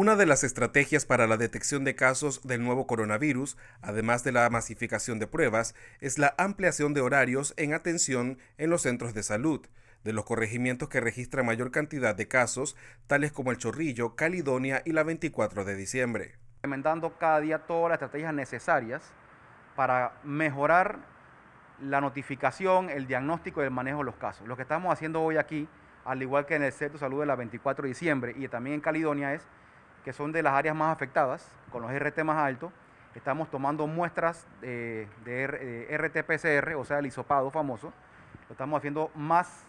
Una de las estrategias para la detección de casos del nuevo coronavirus, además de la masificación de pruebas, es la ampliación de horarios en atención en los centros de salud. De los corregimientos que registran mayor cantidad de casos, tales como El Chorrillo, Calidonia y la 24 de diciembre. Implementando cada día todas las estrategias necesarias para mejorar la notificación, el diagnóstico y el manejo de los casos. Lo que estamos haciendo hoy aquí, al igual que en el Centro de Salud de la 24 de diciembre y también en Calidonia, es que son de las áreas más afectadas, con los RT más altos, estamos tomando muestras de, RT-PCR, o sea, el hisopado famoso, lo estamos haciendo más,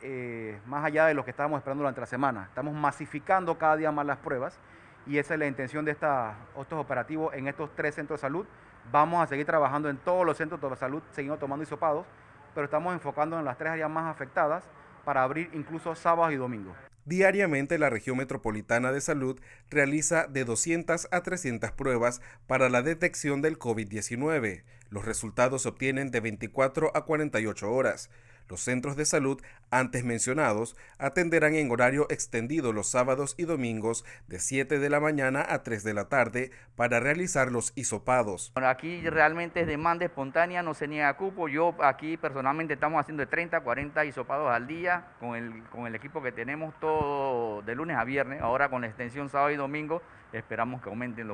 eh, más allá de lo que estábamos esperando durante la semana. Estamos masificando cada día más las pruebas y esa es la intención de estos operativos en estos tres centros de salud. Vamos a seguir trabajando en todos los centros de salud, seguimos tomando hisopados, pero estamos enfocando en las tres áreas más afectadas para abrir incluso sábados y domingos. Diariamente la región metropolitana de salud realiza de 200 a 300 pruebas para la detección del COVID-19, los resultados se obtienen de 24 a 48 horas. Los centros de salud antes mencionados atenderán en horario extendido los sábados y domingos de 7 de la mañana a 3 de la tarde para realizar los hisopados. Bueno, aquí realmente es demanda espontánea, no se niega cupo. Yo aquí personalmente estamos haciendo de 30 a 40 hisopados al día con el, equipo que tenemos todo de lunes a viernes. Ahora con la extensión sábado y domingo esperamos que aumenten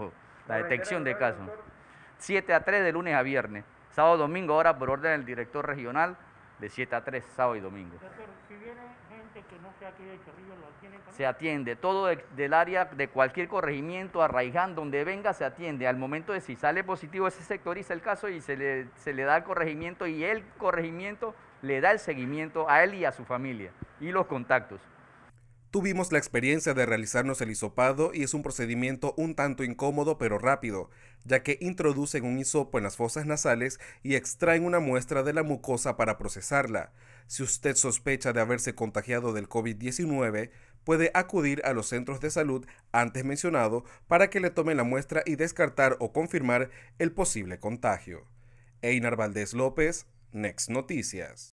la detección de casos. 7 a 3 de lunes a viernes. Sábado, domingo, ahora por orden del director regional, de 7 a 3, sábado y domingo. Se atiende, todo del área de cualquier corregimiento, arraigán, donde venga, se atiende. Al momento de si sale positivo, ese sectoriza el caso y se se le da el corregimiento y el corregimiento le da el seguimiento a él y a su familia y los contactos. Tuvimos la experiencia de realizarnos el hisopado y es un procedimiento un tanto incómodo pero rápido, ya que introducen un hisopo en las fosas nasales y extraen una muestra de la mucosa para procesarla. Si usted sospecha de haberse contagiado del COVID-19, puede acudir a los centros de salud antes mencionado para que le tomen la muestra y descartar o confirmar el posible contagio. Einar Valdés López, Next Noticias.